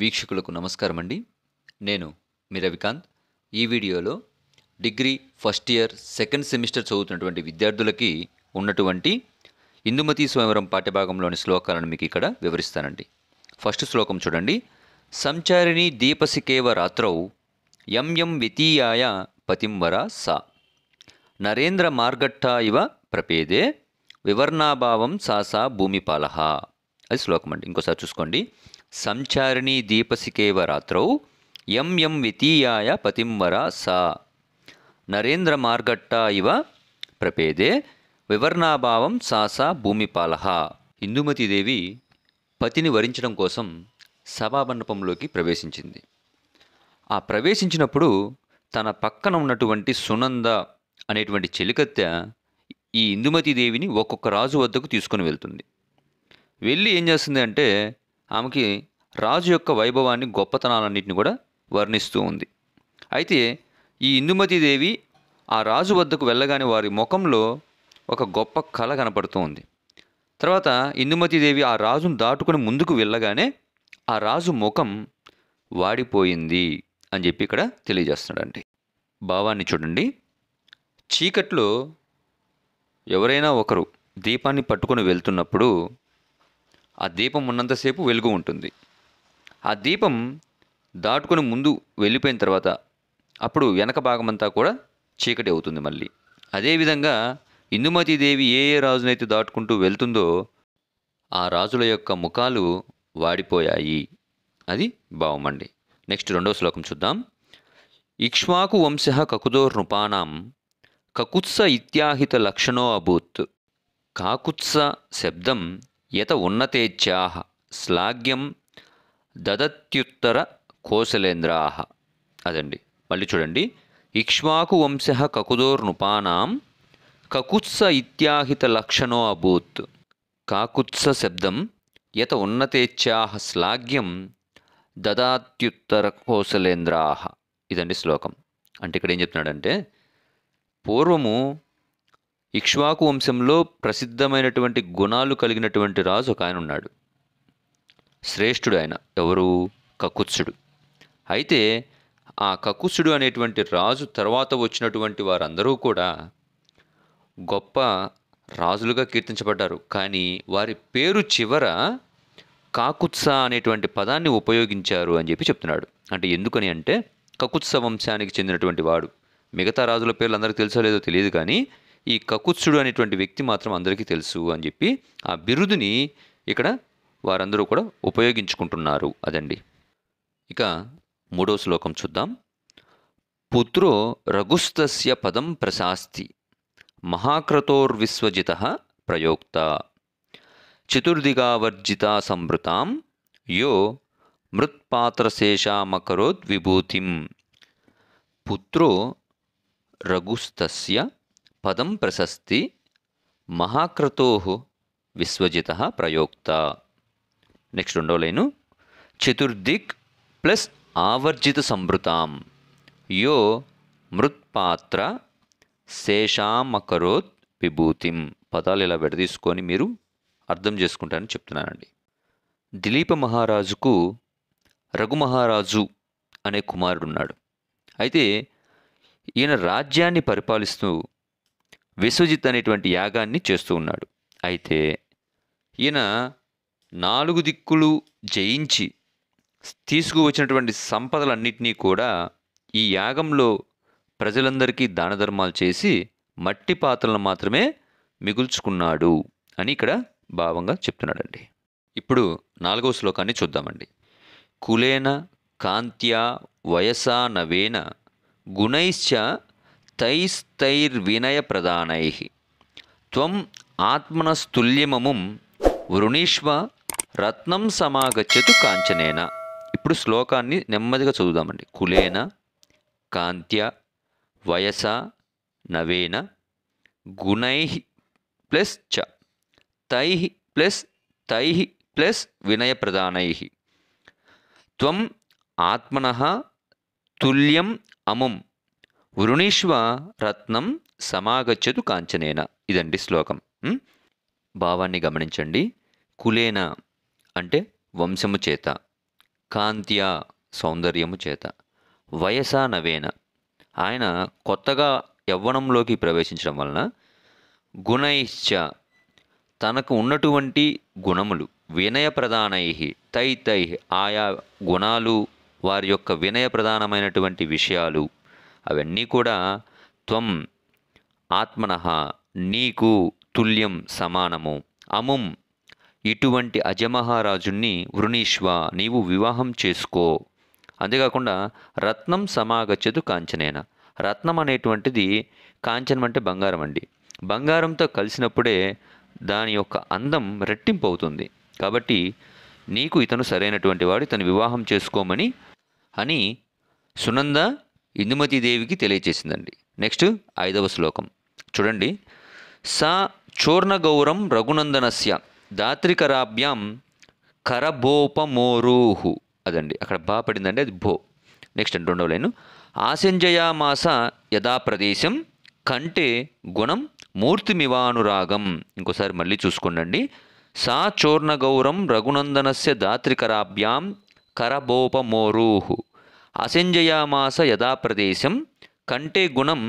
వీక్షకులకు నమస్కారం అండి నేను మీ రవికాంత్ ఈ వీడియోలో degree first year second semester చదువుతున్నటువంటి విద్యార్థులకి ఉన్నటువంటి ఇందుమతి స్వయంవరం పాఠ్యభాగంలోని శ్లోకాలను మీకు ఇక్కడ వివరిస్తానండి ఫస్ట్ శ్లోకం చూడండి సంచారిణి దీపసికేవ రాత్రౌ ఎం ఎం వితీయాయ పతింవర సా నరేంద్ర మార్గట్ట ఇవ ప్రపేదే వివర్ణాభావం సాసా భూమిపాలహ అది శ్లోకం అండి ఇంకోసారి చూసుకోండి సంచారిణి దీపసికేవ రాత్రౌ ఎం ఎం వితీయాయ పతింవర సా నరేంద్ర మార్గట్ట ఇవ ప్రపేదే వివర్ణాభావం సాసా భూమిపాలహ ఇందుమతీదేవి పతిని వరించడం కోసం సభామండపంలోకి ప్రవేశించింది ఆ ప్రవేశించినప్పుడు తన పక్కన ఉన్నటువంటి సునంద అనేటువంటి చెలికత్తె ఈ ఇందుమతీదేవిని ఒక్కొక్క రాజు వద్దకు తీసుకుని వెళ్తుంది వెళ్ళి ఏం చేస్తుంది అంటే ఆమెకి రాజు యొక్క వైభవాన్ని గొప్పతనాలన్నింటిని కూడా వర్ణిస్తూ ఉంది అయితే ఈ ఇందుమతీదేవి ఆ రాజు వద్దకు వెళ్ళగానే వారి ముఖంలో ఒక గొప్ప కళ కనపడుతూ ఉంది తర్వాత ఇందుమతీదేవి ఆ రాజును దాటుకుని ముందుకు వెళ్ళగానే ఆ రాజు ముఖం వాడిపోయింది అని చెప్పి ఇక్కడ తెలియజేస్తున్నాడండి భావాన్ని చూడండి చీకట్లో ఎవరైనా ఒకరు దీపాన్ని పట్టుకొని వెళ్తున్నప్పుడు ఆ దీపం ఉన్నంతసేపు వెలుగు ఉంటుంది ఆ దీపం దాటుకుని ముందు వెళ్ళిపోయిన తర్వాత అప్పుడు వెనక భాగమంతా కూడా చీకటి అవుతుంది మళ్ళీ అదేవిధంగా ఇందుమతీదేవి ఏ ఏ రాజునైతే దాటుకుంటూ వెళ్తుందో ఆ రాజుల యొక్క ముఖాలు వాడిపోయాయి అది భావమండి నెక్స్ట్ రెండవ శ్లోకం చూద్దాం ఇక్ష్వాకు వంశ కకుదో నృపాణం కకుత్స ఇత్యాహిత లక్షణో అభూత్ కాకుత్స శబ్దం యత ఉన్నతేచ్ఛా శ్లాఘ్యం దదత్యుత్తర కోసలేంద్రాహ అదండి మళ్ళీ చూడండి ఇక్ష్వాకు వంశ కకుదోర్నుపానాం కకుత్స ఇత్యాహిత లక్షణో అభూత్ కాకుత్స శబ్దం యత ఉన్నతేచ్ఛా శ్లాఘ్యం దదాత్యుత్తర కోసలేంద్రాహ ఇదండి శ్లోకం అంటే ఇక్కడ ఏం చెప్తున్నాడంటే పూర్వము ఇక్ష్వాకు వంశంలో ప్రసిద్ధమైనటువంటి గుణాలు కలిగినటువంటి రాజు ఒక ఆయన ఉన్నాడు శ్రేష్ఠుడు ఆయన ఎవరు కకుత్సుడు అయితే ఆ కకుత్సుడు అనేటువంటి రాజు తర్వాత వచ్చినటువంటి వారందరూ కూడా గొప్ప రాజులుగా కీర్తించబడ్డారు కానీ వారి పేరు చివర కాకుత్స అనేటువంటి పదాన్ని ఉపయోగించారు అని చెప్పి చెప్తున్నాడు అంటే ఎందుకని అంటే కకుత్స వంశానికి చెందినటువంటి వాడు మిగతా రాజుల పేర్లు అందరికీ తెలుసో లేదో తెలియదు కానీ ఈ కకుత్సుడు అనేటువంటి వ్యక్తి మాత్రం అందరికీ తెలుసు అని చెప్పి ఆ బిరుదుని ఇక్కడ వారందరూ కూడా ఉపయోగించుకుంటున్నారు అదండి ఇక మూడో శ్లోకం చూద్దాం పుత్రో రఘుస్తస్య పదం ప్రశాస్తి మహాక్రతోర్విశ్వజిత ప్రయోక్త చతుర్దిగావర్జిత సంభృతాం యో మృత్పాత్రశేషామకరోద్విభూతిం పుత్రో రఘుస్తస్య పదం ప్రశస్తి మహాక్రతో విశ్వజిత ప్రయోక్త నెక్స్ట్ రెండో లైను చతుర్దిక్ ప్లస్ ఆవర్జిత సంభృతాం యో మృత్పాత్ర శేషామకరోత్ విభూతిం పదాలు ఇలా విడదీసుకొని మీరు అర్థం చేసుకుంటారని చెప్తున్నానండి దిలీప మహారాజుకు రఘుమహారాజు అనే కుమారుడున్నాడు అయితే ఈయన రాజ్యాన్ని పరిపాలిస్తూ విశ్వజిత్ అనేటువంటి యాగాన్ని చేస్తూ ఉన్నాడు అయితే ఈయన నాలుగు దిక్కులు జయించి తీసుకువచ్చినటువంటి సంపదలన్నింటినీ కూడా ఈ యాగంలో ప్రజలందరికీ దాన ధర్మాలు చేసి మట్టి పాత్రలను మాత్రమే మిగుల్చుకున్నాడు అని ఇక్కడ భావంగా చెప్తున్నాడండి ఇప్పుడు నాలుగవ శ్లోకాన్ని చూద్దామండి కులేన కాంత్యా వయసా నవేన గుణైశ్చ తైస్తైర్వినయప్రదానై త్వం ఆత్మనస్తుల్యమముం వృణీష్వ రత్నం సమాగచ్చతు కాంచనేన ఇప్పుడు శ్లోకాన్ని నెమ్మదిగా చదువుదామండి కులేన కాంత్య వయస నవేన గుణై ప్లస్ చ తై ప్లస్ తై ప్లస్ వినయప్రదానై త్వం ఆత్మన తుల్యం అముం వృణీష్వ రత్నం సమాగచ్చదు కాంచనేన ఇదండి శ్లోకం భావాన్ని గమనించండి కులేన అంటే వంశము చేత కాంత్యా సౌందర్యము చేత వయసా నవేన ఆయన కొత్తగా యవ్వనంలోకి ప్రవేశించడం వలన గుణైశ్చ తనకు ఉన్నటువంటి గుణములు వినయ ప్రధానై తై తై ఆయా గుణాలు వారి యొక్క వినయ ప్రధానమైనటువంటి విషయాలు అవన్నీ కూడా త్వం ఆత్మన నీకు తుల్యం సమానము అముం ఇటువంటి అజమహారాజుణ్ణి వృణీష్వ నీవు వివాహం చేసుకో అంతేకాకుండా రత్నం సమాగచ్చదు కాంచనేన రత్నం అనేటువంటిది కాంచనం అంటే బంగారం అండి బంగారంతో కలిసినప్పుడే దాని యొక్క అందం రెట్టింపు అవుతుంది కాబట్టి నీకు ఇతను సరైనటువంటి వాడు ఇతను వివాహం చేసుకోమని అని సునంద ఇందుమతీదేవికి తెలియచేసిందండి నెక్స్ట్ ఐదవ శ్లోకం చూడండి సా చూర్ణగౌరం రఘునందనస్య దాత్రికరాభ్యాం కరభోపమోరూహు అదండి అక్కడ బా పడిందండి అది భో నెక్స్ట్ అండి రెండవ లైను ఆసంజయామాస యథా ప్రదేశం కంటే గుణం మూర్తిమివానురాగం ఇంకోసారి మళ్ళీ చూసుకోండి సా చూర్ణగౌరం రఘునందనస్య దాత్రికరాభ్యాం కరభోపమోరూహు అసంజయామాస యథాప్రదేశం కంటే గుణం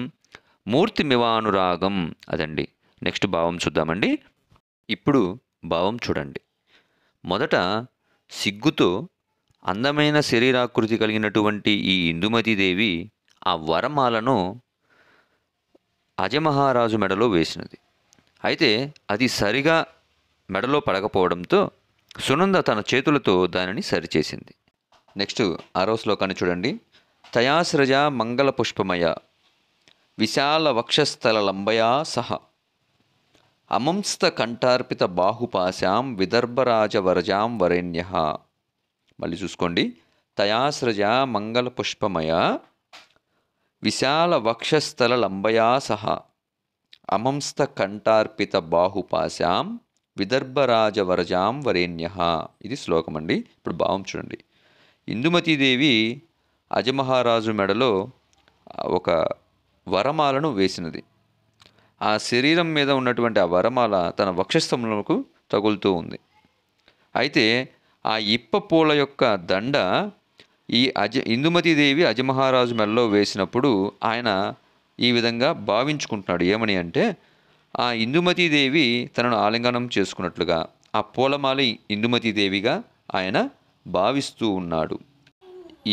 మూర్తిమివానురాగం అదండి నెక్స్ట్ భావం చూద్దామండి ఇప్పుడు భావం చూడండి మొదట సిగ్గుతో అందమైన శరీరాకృతి కలిగినటువంటి ఈ ఇందుమతిదేవి ఆ వరమాలను అజమహారాజు మెడలో వేసినది అయితే అది సరిగా మెడలో పడకపోవడంతో సునంద తన చేతులతో దానిని సరిచేసింది నెక్స్ట్ ఆరో శ్లోకాన్ని చూడండి తయాశ్రజ మంగళ పుష్పమయ విశాల వక్షస్థల లంబయా సహ అమంస్త కంఠార్పిత బాహుపాశాం విదర్భరాజ వరజాం వరేణ్య మళ్ళీ చూసుకోండి తయాశ్రజ మంగళ పుష్పమయ విశాల వక్షస్థల లంబయా సహ అమంస్త కంఠార్పిత బాహుపాశాం విదర్భరాజ వరజాం వరేణ్య ఇది శ్లోకం అండి ఇప్పుడు భావం చూడండి ఇందుమతీదేవి అజమహారాజు మెడలో ఒక వరమాలను వేసినది ఆ శరీరం మీద ఉన్నటువంటి ఆ వరమాల తన వక్షస్థములకు తగులుతూ ఉంది అయితే ఆ ఇప్ప పూల యొక్క దండ ఈ అజ ఇందుమతీదేవి అజమహారాజు మెడలో వేసినప్పుడు ఆయన ఈ విధంగా భావించుకుంటున్నాడు ఏమని అంటే ఆ ఇందుమతీదేవి తనను ఆలింగనం చేసుకున్నట్లుగా ఆ పూలమాలి ఇందుమతీదేవిగా ఆయన భావిస్తూ ఉన్నాడు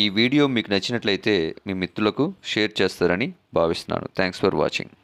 ఈ వీడియో మీకు నచ్చినట్లయితే మీ మిత్రులకు షేర్ చేస్తారని భావిస్తున్నాను థ్యాంక్స్ ఫర్ వాచింగ్